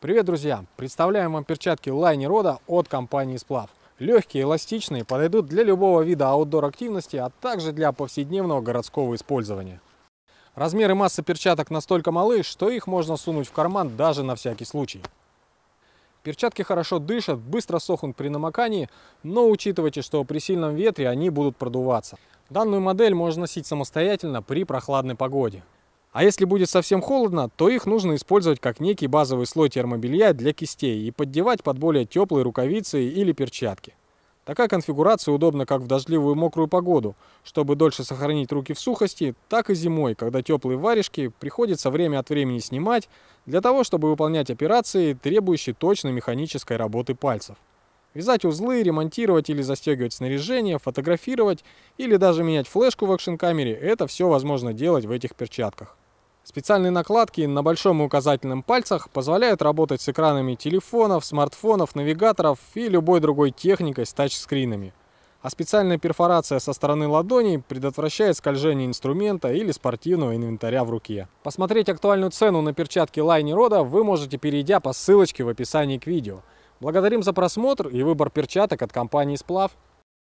Привет, друзья! Представляем вам перчатки Line Roda от компании Сплав. Легкие, эластичные, подойдут для любого вида аутдор активности, а также для повседневного городского использования. Размеры массы перчаток настолько малы, что их можно сунуть в карман даже на всякий случай. Перчатки хорошо дышат, быстро сохнут при намокании, но учитывайте, что при сильном ветре они будут продуваться. Данную модель можно носить самостоятельно при прохладной погоде. А если будет совсем холодно, то их нужно использовать как некий базовый слой термобелья для кистей и поддевать под более теплые рукавицы или перчатки. Такая конфигурация удобна как в дождливую мокрую погоду, чтобы дольше сохранить руки в сухости, так и зимой, когда теплые варежки приходится время от времени снимать для того, чтобы выполнять операции, требующие точной механической работы пальцев. Вязать узлы, ремонтировать или застегивать снаряжение, фотографировать или даже менять флешку в экшн-камере – это все возможно делать в этих перчатках. Специальные накладки на большом и указательном пальцах позволяют работать с экранами телефонов, смартфонов, навигаторов и любой другой техникой с тачскринами. А специальная перфорация со стороны ладони предотвращает скольжение инструмента или спортивного инвентаря в руке. Посмотреть актуальную цену на перчатки Лайни Рода вы можете, перейдя по ссылочке в описании к видео. Благодарим за просмотр и выбор перчаток от компании Сплав.